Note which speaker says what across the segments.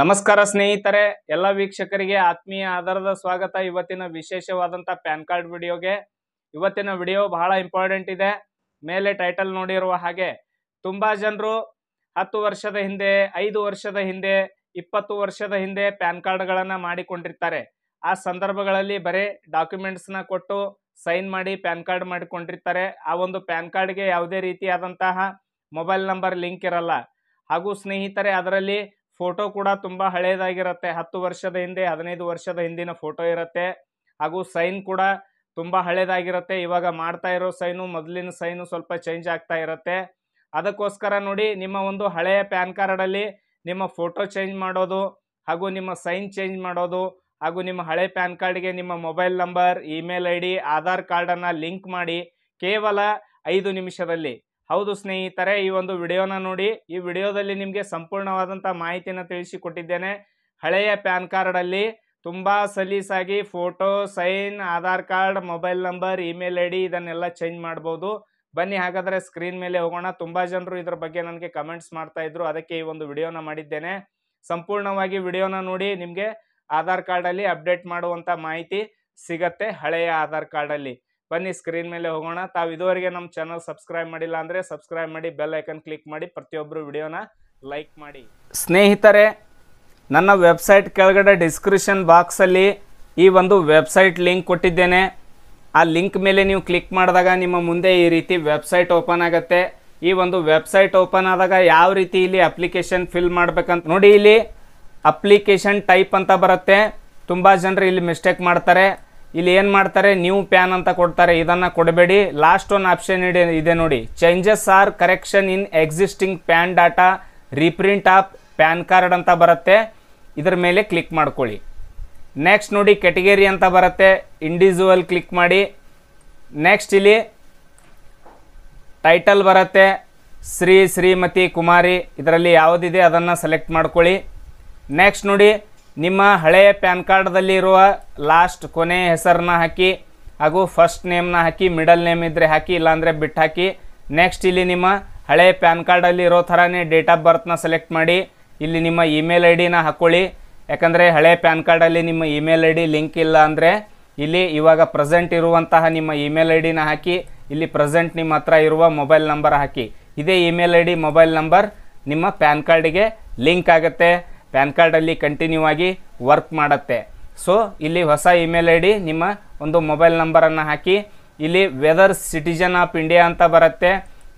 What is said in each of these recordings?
Speaker 1: ನಮಸ್ಕಾರ ಸ್ನೇಹಿತರೆ ಎಲ್ಲ ವೀಕ್ಷಕರಿಗೆ ಆತ್ಮೀಯ ಆಧಾರದ ಸ್ವಾಗತ ಇವತ್ತಿನ ವಿಶೇಷವಾದಂಥ ಪ್ಯಾನ್ ಕಾರ್ಡ್ ವಿಡಿಯೋಗೆ ಇವತ್ತಿನ ವಿಡಿಯೋ ಬಹಳ ಇಂಪಾರ್ಟೆಂಟ್ ಇದೆ ಮೇಲೆ ಟೈಟಲ್ ನೋಡಿರುವ ಹಾಗೆ ತುಂಬ ಜನರು ಹತ್ತು ವರ್ಷದ ಹಿಂದೆ ಐದು ವರ್ಷದ ಹಿಂದೆ ಇಪ್ಪತ್ತು ವರ್ಷದ ಹಿಂದೆ ಪ್ಯಾನ್ ಕಾರ್ಡ್ಗಳನ್ನು ಮಾಡಿಕೊಂಡಿರ್ತಾರೆ ಆ ಸಂದರ್ಭಗಳಲ್ಲಿ ಬರೀ ಡಾಕ್ಯುಮೆಂಟ್ಸ್ನ ಕೊಟ್ಟು ಸೈನ್ ಮಾಡಿ ಪ್ಯಾನ್ ಕಾರ್ಡ್ ಮಾಡಿಕೊಂಡಿರ್ತಾರೆ ಆ ಒಂದು ಪ್ಯಾನ್ ಕಾರ್ಡ್ಗೆ ಯಾವುದೇ ರೀತಿಯಾದಂತಹ ಮೊಬೈಲ್ ನಂಬರ್ ಲಿಂಕ್ ಇರಲ್ಲ ಹಾಗೂ ಸ್ನೇಹಿತರೆ ಅದರಲ್ಲಿ ಫೋಟೋ ಕೂಡ ತುಂಬ ಹಳೆಯದಾಗಿರುತ್ತೆ ಹತ್ತು ವರ್ಷದ ಹಿಂದೆ ಹದಿನೈದು ವರ್ಷದ ಹಿಂದಿನ ಫೋಟೋ ಇರುತ್ತೆ ಹಾಗೂ ಸೈನ್ ಕೂಡ ತುಂಬ ಹಳೆಯದಾಗಿರುತ್ತೆ ಇವಾಗ ಮಾಡ್ತಾ ಇರೋ ಸೈನು ಮೊದಲಿನ ಸೈನು ಸ್ವಲ್ಪ ಚೇಂಜ್ ಆಗ್ತಾ ಇರುತ್ತೆ ಅದಕ್ಕೋಸ್ಕರ ನೋಡಿ ನಿಮ್ಮ ಒಂದು ಹಳೆಯ ಪ್ಯಾನ್ ಕಾರ್ಡಲ್ಲಿ ನಿಮ್ಮ ಫೋಟೋ ಚೇಂಜ್ ಮಾಡೋದು ಹಾಗೂ ನಿಮ್ಮ ಸೈನ್ ಚೇಂಜ್ ಮಾಡೋದು ಹಾಗೂ ನಿಮ್ಮ ಹಳೆ ಪ್ಯಾನ್ ಕಾರ್ಡ್ಗೆ ನಿಮ್ಮ mobile number email I D Aadhaar ಕಾರ್ಡನ್ನು ಲಿಂಕ್ ಮಾಡಿ ಕೇವಲ ಐದು ನಿಮಿಷದಲ್ಲಿ ಹೌದು ಸ್ನೇಹಿತರೆ ಈ ಒಂದು ವಿಡಿಯೋನ ನೋಡಿ ಈ ವಿಡಿಯೋದಲ್ಲಿ ನಿಮಗೆ ಸಂಪೂರ್ಣವಾದಂಥ ಮಾಹಿತಿಯನ್ನು ತಿಳಿಸಿಕೊಟ್ಟಿದ್ದೇನೆ ಹಳೆಯ ಪ್ಯಾನ್ ಕಾರ್ಡಲ್ಲಿ ತುಂಬ ಸಲೀಸಾಗಿ photo sign Aadhaar card mobile number email I D ಇದನ್ನೆಲ್ಲ ಚೇಂಜ್ ಮಾಡ್ಬೋದು ಬನ್ನಿ ಹಾಗಾದರೆ ಸ್ಕ್ರೀನ್ ಮೇಲೆ ಹೋಗೋಣ ತುಂಬ ಜನರು ಇದರ ಬಗ್ಗೆ ನನಗೆ ಕಮೆಂಟ್ಸ್ ಮಾಡ್ತಾ ಇದ್ರು ಅದಕ್ಕೆ ಈ ಒಂದು ವಿಡಿಯೋನ ಮಾಡಿದ್ದೇನೆ ಸಂಪೂರ್ಣವಾಗಿ ವಿಡಿಯೋನ ನೋಡಿ ನಿಮಗೆ ಆಧಾರ್ ಕಾರ್ಡಲ್ಲಿ ಅಪ್ಡೇಟ್ ಮಾಡುವಂಥ ಮಾಹಿತಿ ಸಿಗತ್ತೆ ಹಳೆಯ ಆಧಾರ್ ಕಾರ್ಡಲ್ಲಿ ಬನ್ನಿ ಸ್ಕ್ರೀನ್ ಮೇಲೆ ಹೋಗೋಣ ತಾವು ಇದುವರೆಗೆ ನಮ್ಮ ಚಾನಲ್ ಸಬ್ಸ್ಕ್ರೈಬ್ ಮಾಡಿಲ್ಲ ಅಂದರೆ ಸಬ್ಸ್ಕ್ರೈಬ್ ಮಾಡಿ ಬೆಲ್ ಐಕನ್ ಕ್ಲಿಕ್ ಮಾಡಿ ಪ್ರತಿಯೊಬ್ಬರು ವಿಡಿಯೋನ ಲೈಕ್ ಮಾಡಿ ಸ್ನೇಹಿತರೆ ನನ್ನ ವೆಬ್ಸೈಟ್ ಕೆಳಗಡೆ ಡಿಸ್ಕ್ರಿಪ್ಷನ್ ಬಾಕ್ಸಲ್ಲಿ ಈ ಒಂದು ವೆಬ್ಸೈಟ್ ಲಿಂಕ್ ಕೊಟ್ಟಿದ್ದೇನೆ ಆ ಲಿಂಕ್ ಮೇಲೆ ನೀವು ಕ್ಲಿಕ್ ಮಾಡಿದಾಗ ನಿಮ್ಮ ಮುಂದೆ ಈ ರೀತಿ ವೆಬ್ಸೈಟ್ ಓಪನ್ ಆಗುತ್ತೆ ಈ ಒಂದು ವೆಬ್ಸೈಟ್ ಓಪನ್ ಆದಾಗ ಯಾವ ರೀತಿ ಇಲ್ಲಿ ಅಪ್ಲಿಕೇಶನ್ ಫಿಲ್ ಮಾಡ್ಬೇಕಂತ ನೋಡಿ ಇಲ್ಲಿ ಅಪ್ಲಿಕೇಶನ್ ಟೈಪ್ ಅಂತ ಬರುತ್ತೆ ತುಂಬ ಜನರು ಇಲ್ಲಿ ಮಿಸ್ಟೇಕ್ ಮಾಡ್ತಾರೆ ಇಲ್ಲಿ ಏನು ಮಾಡ್ತಾರೆ ನ್ಯೂ ಪ್ಯಾನ್ ಅಂತ ಕೊಡ್ತಾರೆ ಇದನ್ನು ಕೊಡಬೇಡಿ ಲಾಸ್ಟ್ ಒಂದು ಆಪ್ಷನ್ ಇದೆ ಇದೆ ನೋಡಿ changes or correction in existing PAN data reprint of PAN card ಅಂತ ಬರುತ್ತೆ ಇದರ ಮೇಲೆ ಕ್ಲಿಕ್ ಮಾಡ್ಕೊಳ್ಳಿ ನೆಕ್ಸ್ಟ್ ನೋಡಿ ಕೆಟಗರಿ ಅಂತ ಬರುತ್ತೆ ಇಂಡಿವಿಜುವಲ್ ಕ್ಲಿಕ್ ಮಾಡಿ ನೆಕ್ಸ್ಟ್ ಇಲ್ಲಿ ಟೈಟಲ್ ಬರುತ್ತೆ ಶ್ರೀ ಶ್ರೀಮತಿ ಕುಮಾರಿ ಇದರಲ್ಲಿ ಯಾವುದಿದೆ ಅದನ್ನು ಸೆಲೆಕ್ಟ್ ಮಾಡ್ಕೊಳ್ಳಿ ನೆಕ್ಸ್ಟ್ ನೋಡಿ ನಿಮ್ಮ ಹಳೆಯ ಪ್ಯಾನ್ ಕಾರ್ಡ್ದಲ್ಲಿರುವ ಲಾಸ್ಟ್ ಕೊನೆ ಹೆಸರನ್ನ ಹಾಕಿ ಹಾಗೂ ಫಸ್ಟ್ ನೇಮ್ನ ಹಾಕಿ ಮಿಡಲ್ ನೇಮ್ ಇದ್ದರೆ ಹಾಕಿ ಇಲ್ಲಾಂದರೆ ಬಿಟ್ಟು ಹಾಕಿ ನೆಕ್ಸ್ಟ್ ಇಲ್ಲಿ ನಿಮ್ಮ ಹಳೆಯ ಪ್ಯಾನ್ ಕಾರ್ಡಲ್ಲಿ ಇರೋ ಥರನೇ ಡೇಟ್ ಆಫ್ ಬರ್ತ್ನ ಸೆಲೆಕ್ಟ್ ಮಾಡಿ ಇಲ್ಲಿ ನಿಮ್ಮ ಇಮೇಲ್ ಐ ಡಿನ ಹಾಕ್ಕೊಳ್ಳಿ ಯಾಕಂದರೆ ಹಳೆಯ ಪ್ಯಾನ್ ಕಾರ್ಡಲ್ಲಿ ನಿಮ್ಮ ಇಮೇಲ್ ಐ ಡಿ ಲಿಂಕ್ ಇಲ್ಲ ಅಂದರೆ ಇಲ್ಲಿ ಇವಾಗ ಪ್ರೆಸೆಂಟ್ ಇರುವಂತಹ ನಿಮ್ಮ ಇಮೇಲ್ ಐ ಡಿನ ಹಾಕಿ ಇಲ್ಲಿ ಪ್ರೆಸೆಂಟ್ ನಿಮ್ಮ ಹತ್ರ ಇರುವ ಮೊಬೈಲ್ ನಂಬರ್ ಹಾಕಿ ಇದೇ email I D mobile number ನಿಮ್ಮ ಪ್ಯಾನ್ ಕಾರ್ಡಿಗೆ ಲಿಂಕ್ ಆಗುತ್ತೆ ಪ್ಯಾನ್ ಕಾರ್ಡಲ್ಲಿ ಕಂಟಿನ್ಯೂ ಆಗಿ ವರ್ಕ್ ಮಾಡುತ್ತೆ ಸೊ ಇಲ್ಲಿ ಹೊಸ ಇಮೇಲ್ ಐ ಡಿ ನಿಮ್ಮ ಒಂದು ಮೊಬೈಲ್ ನಂಬರನ್ನು ಹಾಕಿ ಇಲ್ಲಿ ವೆದರ್ ಸಿಟಿಜನ್ ಆಫ್ ಇಂಡಿಯಾ ಅಂತ ಬರುತ್ತೆ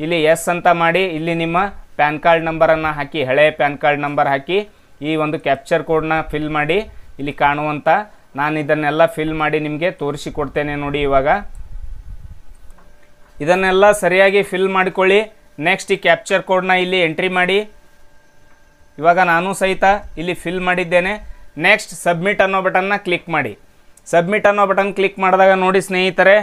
Speaker 1: ಇಲ್ಲಿ ಎಸ್ ಅಂತ ಮಾಡಿ ಇಲ್ಲಿ ನಿಮ್ಮ ಪ್ಯಾನ್ ಕಾರ್ಡ್ ನಂಬರನ್ನು ಹಾಕಿ ಹಳೆಯ ಪ್ಯಾನ್ ಕಾರ್ಡ್ ನಂಬರ್ ಹಾಕಿ ಈ ಒಂದು ಕ್ಯಾಪ್ಚರ್ ಕೋಡ್ನ ಫಿಲ್ ಮಾಡಿ ಇಲ್ಲಿ ಕಾಣುವಂಥ ನಾನು ಇದನ್ನೆಲ್ಲ ಫಿಲ್ ಮಾಡಿ ನಿಮಗೆ ತೋರಿಸಿಕೊಡ್ತೇನೆ ನೋಡಿ ಇವಾಗ ಇದನ್ನೆಲ್ಲ ಸರಿಯಾಗಿ ಫಿಲ್ ಮಾಡಿಕೊಳ್ಳಿ ನೆಕ್ಸ್ಟ್ ಈ ಕ್ಯಾಪ್ಚರ್ ಕೋಡ್ನ ಇಲ್ಲಿ ಎಂಟ್ರಿ ಮಾಡಿ ಇವಾಗ ನಾನು ಸಹಿತ ಇಲ್ಲಿ ಫಿಲ್ ಮಾಡಿದ್ದೇನೆ ನೆಕ್ಸ್ಟ್ ಸಬ್ಮಿಟ್ ಅನ್ನೋ ಬಟನ್ನ ಕ್ಲಿಕ್ ಮಾಡಿ ಸಬ್ಮಿಟ್ ಅನ್ನೋ ಬಟನ್ ಕ್ಲಿಕ್ ಮಾಡಿದಾಗ ನೋಡಿ ಸ್ನೇಹಿತರೆ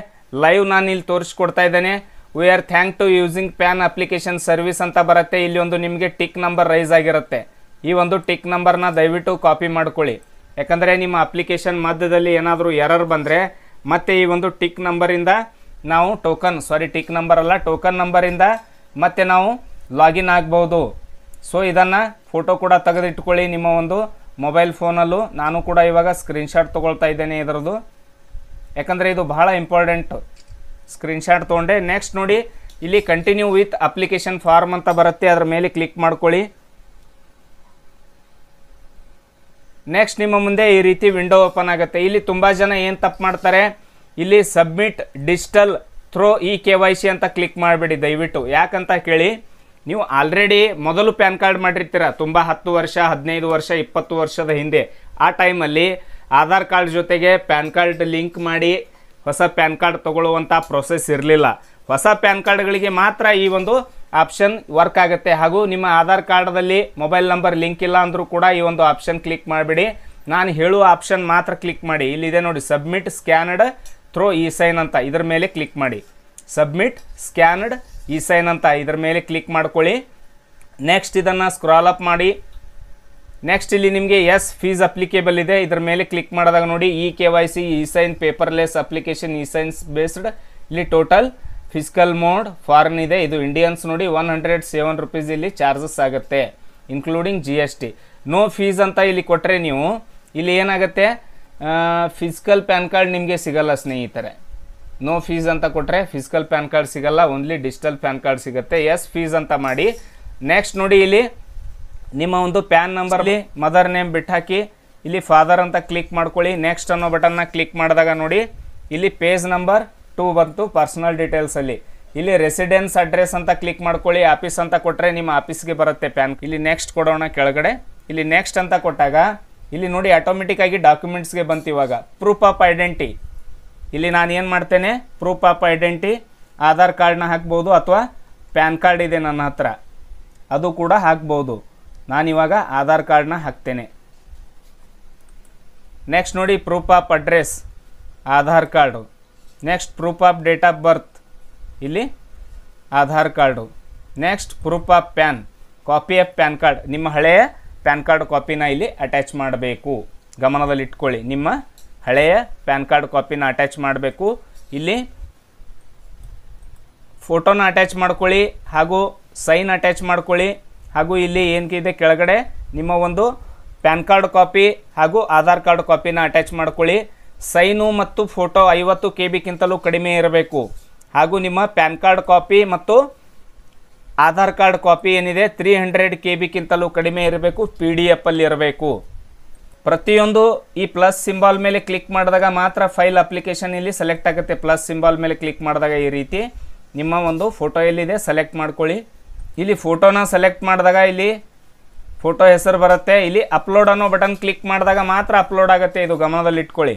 Speaker 1: ಲೈವ್ ನಾನು ಇಲ್ಲಿ ತೋರಿಸ್ಕೊಡ್ತಾ ಇದ್ದೇನೆ we are thank to using PAN application service ಅಂತ ಬರುತ್ತೆ ಇಲ್ಲಿ ಒಂದು ನಿಮಗೆ ಟಿಕ್ ನಂಬರ್ ರೈಸ್ ಆಗಿರುತ್ತೆ ಈ ಒಂದು ಟಿಕ್ ನಂಬರ್ನ ದಯವಿಟ್ಟು ಕಾಪಿ ಮಾಡ್ಕೊಳ್ಳಿ ಯಾಕಂದರೆ ನಿಮ್ಮ ಅಪ್ಲಿಕೇಶನ್ ಮಧ್ಯದಲ್ಲಿ ಏನಾದರೂ ಎರರ್ ಬಂದರೆ ಮತ್ತೆ ಈ ಒಂದು ಟಿಕ್ ನಂಬರಿಂದ ನಾವು ಟೋಕನ್ ಸಾರಿ ಟಿಕ್ ನಂಬರ್ ಅಲ್ಲ ಟೋಕನ್ ನಂಬರಿಂದ ಮತ್ತೆ ನಾವು ಲಾಗಿನ್ ಆಗ್ಬೋದು ಸೊ ಇದನ್ನು ಫೋಟೋ ಕೂಡ ತೆಗೆದಿಟ್ಕೊಳ್ಳಿ ನಿಮ್ಮ ಒಂದು ಮೊಬೈಲ್ ಫೋನಲ್ಲೂ ನಾನು ಕೂಡ ಇವಾಗ ಸ್ಕ್ರೀನ್ಶಾಟ್ ತೊಗೊಳ್ತಾ ಇದ್ದೇನೆ ಇದರದ್ದು ಯಾಕಂದರೆ ಇದು ಬಹಳ ಇಂಪಾರ್ಟೆಂಟು ಸ್ಕ್ರೀನ್ಶಾಟ್ ತೊಗೊಂಡೆ ನೆಕ್ಸ್ಟ್ ನೋಡಿ ಇಲ್ಲಿ ಕಂಟಿನ್ಯೂ ವಿತ್ ಅಪ್ಲಿಕೇಶನ್ ಫಾರ್ಮ್ ಅಂತ ಬರುತ್ತೆ ಅದರ ಮೇಲೆ ಕ್ಲಿಕ್ ಮಾಡ್ಕೊಳ್ಳಿ ನೆಕ್ಸ್ಟ್ ನಿಮ್ಮ ಮುಂದೆ ಈ ರೀತಿ ವಿಂಡೋ ಓಪನ್ ಆಗುತ್ತೆ ಇಲ್ಲಿ ತುಂಬ ಜನ ಏನು ತಪ್ಪು ಮಾಡ್ತಾರೆ ಇಲ್ಲಿ submit digital through E K Y C ಅಂತ ಕ್ಲಿಕ್ ಮಾಡಿಬಿಡಿ ದಯವಿಟ್ಟು ಯಾಕಂತ ಕೇಳಿ ನೀವು ಆಲ್ರೆಡಿ ಮೊದಲು ಪ್ಯಾನ್ ಕಾರ್ಡ್ ಮಾಡಿರ್ತೀರ ತುಂಬ ಹತ್ತು ವರ್ಷ ಹದಿನೈದು ವರ್ಷ ಇಪ್ಪತ್ತು ವರ್ಷದ ಹಿಂದೆ ಆ ಟೈಮಲ್ಲಿ ಆಧಾರ್ ಕಾರ್ಡ್ ಜೊತೆಗೆ ಪ್ಯಾನ್ ಕಾರ್ಡ್ ಲಿಂಕ್ ಮಾಡಿ ಹೊಸ ಪ್ಯಾನ್ ಕಾರ್ಡ್ ತಗೊಳ್ಳುವಂಥ ಪ್ರೊಸೆಸ್ ಇರಲಿಲ್ಲ ಹೊಸ ಪ್ಯಾನ್ ಕಾರ್ಡ್ಗಳಿಗೆ ಮಾತ್ರ ಈ ಒಂದು ಆಪ್ಷನ್ ವರ್ಕ್ ಆಗುತ್ತೆ ಹಾಗೂ ನಿಮ್ಮ ಆಧಾರ್ ಕಾರ್ಡದಲ್ಲಿ ಮೊಬೈಲ್ ನಂಬರ್ ಲಿಂಕ್ ಇಲ್ಲ ಅಂದರೂ ಕೂಡ ಈ ಒಂದು ಆಪ್ಷನ್ ಕ್ಲಿಕ್ ಮಾಡಿಬಿಡಿ ನಾನು ಹೇಳುವ ಆಪ್ಷನ್ ಮಾತ್ರ ಕ್ಲಿಕ್ ಮಾಡಿ ಇಲ್ಲಿದೆ ನೋಡಿ submit scanned through E sign ಅಂತ ಇದರ ಮೇಲೆ ಕ್ಲಿಕ್ ಮಾಡಿ ಸಬ್ಮಿಟ್ ಸ್ಕ್ಯಾನಡ್ ಈ ಸೈನ್ ಅಂತ ಇದ್ರ ಮೇಲೆ ಕ್ಲಿಕ್ ಮಾಡ್ಕೊಳ್ಳಿ ನೆಕ್ಸ್ಟ್ ಇದನ್ನು ಸ್ಕ್ರಾಲ್ ಅಪ್ ಮಾಡಿ ನೆಕ್ಸ್ಟ್ ಇಲ್ಲಿ ನಿಮಗೆ ಎಸ್ ಫೀಸ್ ಅಪ್ಲಿಕೇಬಲ್ ಇದೆ ಇದರ ಮೇಲೆ ಕ್ಲಿಕ್ ಮಾಡಿದಾಗ ನೋಡಿ E K Y C E sign paperless application E signs based ಇಲ್ಲಿ ಟೋಟಲ್ ಫಿಸಿಕಲ್ ಮೋಡ್ ಫಾರಿನ್ ಇದೆ ಇದು ಇಂಡಿಯನ್ಸ್ ನೋಡಿ ಒನ್ ಹಂಡ್ರೆಡ್ ಸೆವೆನ್ ರುಪೀಸ್ ಇಲ್ಲಿ ಚಾರ್ಜಸ್ ಆಗುತ್ತೆ including G S T no fees ಅಂತ ಇಲ್ಲಿ ಕೊಟ್ಟರೆ ನೀವು ಇಲ್ಲಿ ಏನಾಗುತ್ತೆ ಫಿಸಿಕಲ್ ಪ್ಯಾನ್ ಕಾರ್ಡ್ ನಿಮಗೆ ಸಿಗಲ್ಲ ಸ್ನೇಹಿತರೆ ನೋ ಫೀಸ್ ಅಂತ ಕೊಟ್ಟರೆ ಫಿಸಿಕಲ್ ಪ್ಯಾನ್ ಕಾರ್ಡ್ ಸಿಗಲ್ಲ ಓನ್ಲಿ ಡಿಜಿಟಲ್ ಪ್ಯಾನ್ ಕಾರ್ಡ್ ಸಿಗುತ್ತೆ ಎಸ್ ಫೀಸ್ ಅಂತ ಮಾಡಿ ನೆಕ್ಸ್ಟ್ ನೋಡಿ ಇಲ್ಲಿ ನಿಮ್ಮ ಒಂದು ಪ್ಯಾನ್ ನಂಬರ್ಲಿ ಮದರ್ ನೇಮ್ ಬಿಟ್ಟು ಹಾಕಿ ಇಲ್ಲಿ ಫಾದರ್ ಅಂತ ಕ್ಲಿಕ್ ಮಾಡ್ಕೊಳ್ಳಿ ನೆಕ್ಸ್ಟ್ ಅನ್ನೋ ಬಟನ್ನ ಕ್ಲಿಕ್ ಮಾಡಿದಾಗ ನೋಡಿ ಇಲ್ಲಿ ಪೇಜ್ ನಂಬರ್ ಟೂ ಬಂತು ಪರ್ಸನಲ್ ಡೀಟೇಲ್ಸಲ್ಲಿ ಇಲ್ಲಿ ರೆಸಿಡೆನ್ಸ್ ಅಡ್ರೆಸ್ ಅಂತ ಕ್ಲಿಕ್ ಮಾಡ್ಕೊಳ್ಳಿ ಆಫೀಸ್ ಅಂತ ಕೊಟ್ಟರೆ ನಿಮ್ಮ ಆಫೀಸ್ಗೆ ಬರುತ್ತೆ ಪ್ಯಾನ್ ಇಲ್ಲಿ ನೆಕ್ಸ್ಟ್ ಕೊಡೋಣ ಕೆಳಗಡೆ ಇಲ್ಲಿ ನೆಕ್ಸ್ಟ್ ಅಂತ ಕೊಟ್ಟಾಗ ಇಲ್ಲಿ ನೋಡಿ ಆಟೋಮೆಟಿಕ್ ಆಗಿ ಡಾಕ್ಯುಮೆಂಟ್ಸ್ಗೆ ಬಂತು ಪ್ರೂಫ್ ಆಫ್ ಐಡೆಂಟಿ ಇಲ್ಲಿ ನಾನು ಏನು ಮಾಡ್ತೇನೆ ಪ್ರೂಫ್ ಆಫ್ ಐಡೆಂಟಿ ಆಧಾರ್ ಕಾರ್ಡ್ನ ಹಾಕ್ಬೋದು ಅಥವಾ ಪ್ಯಾನ್ ಕಾರ್ಡ್ ಇದೆ ನನ್ನ ಹತ್ರ ಅದು ಕೂಡ ಹಾಕ್ಬೋದು ನಾನಿವಾಗ ಆಧಾರ್ ಕಾರ್ಡ್ನ ಹಾಕ್ತೇನೆ ನೆಕ್ಸ್ಟ್ ನೋಡಿ proof of address Aadhaar card next proof of date of birth ಇಲ್ಲಿ Aadhaar card next proof of PAN copy of PAN card ನಿಮ್ಮ ಹಳೆಯ ಪ್ಯಾನ್ ಕಾರ್ಡ್ ಕಾಪಿನ ಇಲ್ಲಿ ಅಟ್ಯಾಚ್ ಮಾಡಬೇಕು ಗಮನದಲ್ಲಿಟ್ಕೊಳ್ಳಿ ನಿಮ್ಮ ಹಳೆಯ ಪ್ಯಾನ್ ಕಾರ್ಡ್ ಕಾಪಿನ ಅಟ್ಯಾಚ್ ಮಾಡಬೇಕು ಇಲ್ಲಿ ಫೋಟೋನ ಅಟ್ಯಾಚ್ ಮಾಡ್ಕೊಳ್ಳಿ ಹಾಗೂ ಸೈನ್ ಅಟ್ಯಾಚ್ ಮಾಡ್ಕೊಳ್ಳಿ ಹಾಗೂ ಇಲ್ಲಿ ಏನಕ್ಕಿದೆ ಕೆಳಗಡೆ ನಿಮ್ಮ ಒಂದು ಪ್ಯಾನ್ ಕಾರ್ಡ್ ಕಾಪಿ ಹಾಗೂ ಆಧಾರ್ ಕಾರ್ಡ್ ಕಾಪಿನ ಅಟ್ಯಾಚ್ ಮಾಡ್ಕೊಳ್ಳಿ ಸೈನು ಮತ್ತು ಫೋಟೋ ಐವತ್ತು ಕೆ ಬಿಗಿಂತಲೂ ಕಡಿಮೆ ಇರಬೇಕು ಹಾಗೂ ನಿಮ್ಮ ಪ್ಯಾನ್ ಕಾರ್ಡ್ ಕಾಪಿ ಮತ್ತು ಆಧಾರ್ ಕಾರ್ಡ್ ಕಾಪಿ ಏನಿದೆ ತ್ರೀ ಹಂಡ್ರೆಡ್ ಕೆ ಬಿಗಿಂತಲೂ ಕಡಿಮೆ ಇರಬೇಕು ಪಿ ಡಿ ಎಫಲ್ಲಿ ಇರಬೇಕು ಪ್ರತಿಯೊಂದು ಈ ಪ್ಲಸ್ ಸಿಂಬಾಲ್ ಮೇಲೆ ಕ್ಲಿಕ್ ಮಾಡಿದಾಗ ಮಾತ್ರ ಫೈಲ್ ಅಪ್ಲಿಕೇಶನ್ ಇಲ್ಲಿ ಸೆಲೆಕ್ಟ್ ಆಗುತ್ತೆ ಪ್ಲಸ್ ಸಿಂಬಾಲ್ ಮೇಲೆ ಕ್ಲಿಕ್ ಮಾಡಿದಾಗ ಈ ರೀತಿ ನಿಮ್ಮ ಒಂದು ಫೋಟೋ ಎಲ್ಲಿದೆ ಸೆಲೆಕ್ಟ್ ಮಾಡ್ಕೊಳ್ಳಿ ಇಲ್ಲಿ ಫೋಟೋನ ಸೆಲೆಕ್ಟ್ ಮಾಡಿದಾಗ ಇಲ್ಲಿ ಫೋಟೋ ಹೆಸರು ಬರುತ್ತೆ ಇಲ್ಲಿ ಅಪ್ಲೋಡ್ ಅನ್ನೋ ಬಟನ್ ಕ್ಲಿಕ್ ಮಾಡಿದಾಗ ಮಾತ್ರ ಅಪ್ಲೋಡ್ ಆಗುತ್ತೆ ಇದು ಗಮನದಲ್ಲಿ ಇಟ್ಕೊಳ್ಳಿ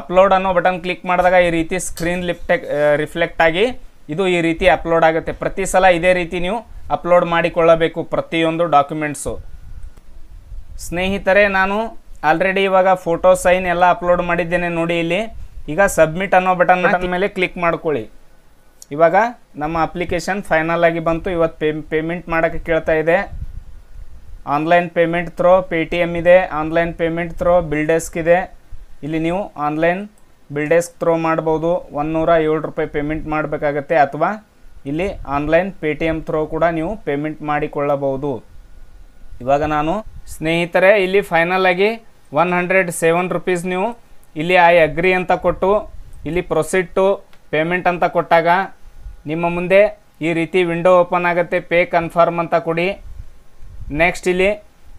Speaker 1: ಅಪ್ಲೋಡ್ ಅನ್ನೋ ಬಟನ್ ಕ್ಲಿಕ್ ಮಾಡಿದಾಗ ಈ ರೀತಿ ಸ್ಕ್ರೀನ್ ಲಿಫ್ಟೆಕ್ ರಿಫ್ಲೆಕ್ಟ್ ಆಗಿ ಇದು ಈ ರೀತಿ ಅಪ್ಲೋಡ್ ಆಗುತ್ತೆ ಪ್ರತಿ ಸಲ ಇದೇ ರೀತಿ ನೀವು ಅಪ್ಲೋಡ್ ಮಾಡಿಕೊಳ್ಳಬೇಕು ಪ್ರತಿಯೊಂದು ಡಾಕ್ಯುಮೆಂಟ್ಸು ಸ್ನೇಹಿತರೆ ನಾನು ಆಲ್ರೆಡಿ ಇವಾಗ ಫೋಟೋ ಸೈನ್ ಎಲ್ಲ ಅಪ್ಲೋಡ್ ಮಾಡಿದ್ದೇನೆ ನೋಡಿ ಇಲ್ಲಿ ಈಗ ಸಬ್ಮಿಟ್ ಅನ್ನೋ ಬಟನ್ ಬಟನ್ ಮೇಲೆ ಕ್ಲಿಕ್ ಮಾಡ್ಕೊಳ್ಳಿ ಇವಾಗ ನಮ್ಮ ಅಪ್ಲಿಕೇಶನ್ ಫೈನಲ್ ಆಗಿ ಬಂತು ಇವತ್ತು ಪೇ ಪೇಮೆಂಟ್ ಮಾಡೋಕ್ಕೆ ಕೇಳ್ತಾ ಇದೆ online payment through Paytm ಇದೆ online payment through BillDesk ಇದೆ ಇಲ್ಲಿ ನೀವು ಆನ್ಲೈನ್ ಬಿಲ್ ಡೆಸ್ಕ್ ತ್ರೋ ಮಾಡ್ಬೋದು ಒನ್ನೂರ ಏಳು ರೂಪಾಯಿ ಪೇಮೆಂಟ್ ಮಾಡಬೇಕಾಗತ್ತೆ ಅಥವಾ ಇಲ್ಲಿ online Paytm through ಕೂಡ ನೀವು ಪೇಮೆಂಟ್ ಮಾಡಿಕೊಳ್ಳಬಹುದು ಇವಾಗ ನಾನು ಸ್ನೇಹಿತರೆ ಇಲ್ಲಿ ಫೈನಲ್ ಆಗಿ ಒನ್ ಹಂಡ್ರೆಡ್ ಸೆವೆನ್ ರುಪೀಸ್ ನೀವು ಇಲ್ಲಿ ಐ ಅಗ್ರಿ ಅಂತ ಕೊಟ್ಟು ಇಲ್ಲಿ ಟು ಪೇಮೆಂಟ್ ಅಂತ ಕೊಟ್ಟಾಗ ನಿಮ್ಮ ಮುಂದೆ ಈ ರೀತಿ ವಿಂಡೋ ಓಪನ್ ಆಗುತ್ತೆ ಪೇ ಕನ್ಫರ್ಮ್ ಅಂತ ಕೊಡಿ ನೆಕ್ಸ್ಟ್ ಇಲ್ಲಿ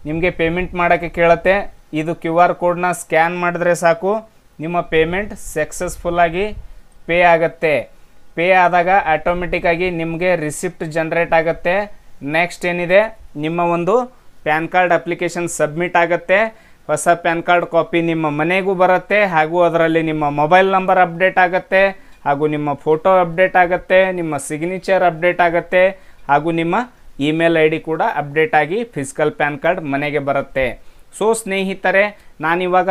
Speaker 1: ನಿಮಗೆ ಪೇಮೆಂಟ್ ಮಾಡೋಕ್ಕೆ ಕೇಳುತ್ತೆ ಇದು ಕ್ಯೂ ಆರ್ ಕೋಡ್ನ ಸ್ಕ್ಯಾನ್ ಮಾಡಿದ್ರೆ ಸಾಕು ನಿಮ್ಮ ಪೇಮೆಂಟ್ ಸಕ್ಸಸ್ಫುಲ್ಲಾಗಿ ಪೇ ಆಗುತ್ತೆ ಪೇ ಆದಾಗ ಆಟೋಮೆಟಿಕ್ಕಾಗಿ ನಿಮಗೆ ರಿಸಿಪ್ಟ್ ಜನ್ರೇಟ್ ಆಗುತ್ತೆ ನೆಕ್ಸ್ಟ್ ಏನಿದೆ ನಿಮ್ಮ ಒಂದು ಪ್ಯಾನ್ ಕಾರ್ಡ್ ಅಪ್ಲಿಕೇಶನ್ ಸಬ್ಮಿಟ್ ಆಗುತ್ತೆ ಹೊಸ ಪ್ಯಾನ್ ಕಾರ್ಡ್ ಕಾಪಿ ನಿಮ್ಮ ಮನೆಗೂ ಬರುತ್ತೆ ಹಾಗೂ ಅದರಲ್ಲಿ ನಿಮ್ಮ ಮೊಬೈಲ್ ನಂಬರ್ ಅಪ್ಡೇಟ್ ಆಗುತ್ತೆ ಹಾಗೂ ನಿಮ್ಮ ಫೋಟೋ ಅಪ್ಡೇಟ್ ಆಗುತ್ತೆ ನಿಮ್ಮ ಸಿಗ್ನೇಚರ್ ಅಪ್ಡೇಟ್ ಆಗುತ್ತೆ ಹಾಗೂ ನಿಮ್ಮ ಇಮೇಲ್ ಐ ಡಿ ಕೂಡ ಅಪ್ಡೇಟ್ ಆಗಿ ಫಿಸಿಕಲ್ ಪ್ಯಾನ್ ಕಾರ್ಡ್ ಮನೆಗೆ ಬರುತ್ತೆ ಸೊ ಸ್ನೇಹಿತರೆ ನಾನಿವಾಗ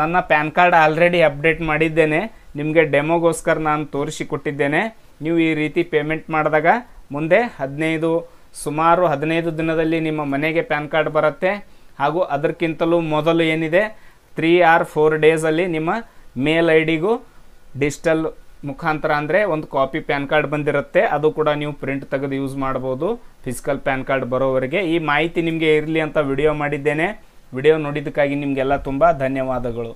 Speaker 1: ನನ್ನ ಪ್ಯಾನ್ ಕಾರ್ಡ್ ಆಲ್ರೆಡಿ ಅಪ್ಡೇಟ್ ಮಾಡಿದ್ದೇನೆ ನಿಮಗೆ ಡೆಮೋಗೋಸ್ಕರ ನಾನು ತೋರಿಸಿಕೊಟ್ಟಿದ್ದೇನೆ ನೀವು ಈ ರೀತಿ ಪೇಮೆಂಟ್ ಮಾಡಿದಾಗ ಮುಂದೆ ಹದಿನೈದು ಸುಮಾರು ಹದಿನೈದು ದಿನದಲ್ಲಿ ನಿಮ್ಮ ಮನೆಗೆ ಪ್ಯಾನ್ ಕಾರ್ಡ್ ಬರುತ್ತೆ ಹಾಗೂ ಅದಕ್ಕಿಂತಲೂ ಮೊದಲು ಏನಿದೆ ತ್ರೀ ಆರ್ ಫೋರ್ ಡೇಸಲ್ಲಿ ನಿಮ್ಮ ಮೇಲ್ ಐ ಡಿಗೂ ಡಿಜಿಟಲ್ ಮುಖಾಂತರ ಅಂದರೆ ಒಂದು ಕಾಪಿ ಪ್ಯಾನ್ ಕಾರ್ಡ್ ಬಂದಿರುತ್ತೆ ಅದು ಕೂಡ ನೀವು ಪ್ರಿಂಟ್ ತೆಗೆದು ಯೂಸ್ ಮಾಡ್ಬೋದು ಫಿಸಿಕಲ್ ಪ್ಯಾನ್ ಕಾರ್ಡ್ ಬರೋವರೆಗೆ ಈ ಮಾಹಿತಿ ನಿಮಗೆ ಇರಲಿ ಅಂತ ವಿಡಿಯೋ ಮಾಡಿದ್ದೇನೆ ವಿಡಿಯೋ ನೋಡಿದ್ದಕ್ಕಾಗಿ ನಿಮಗೆಲ್ಲ ತುಂಬ ಧನ್ಯವಾದಗಳು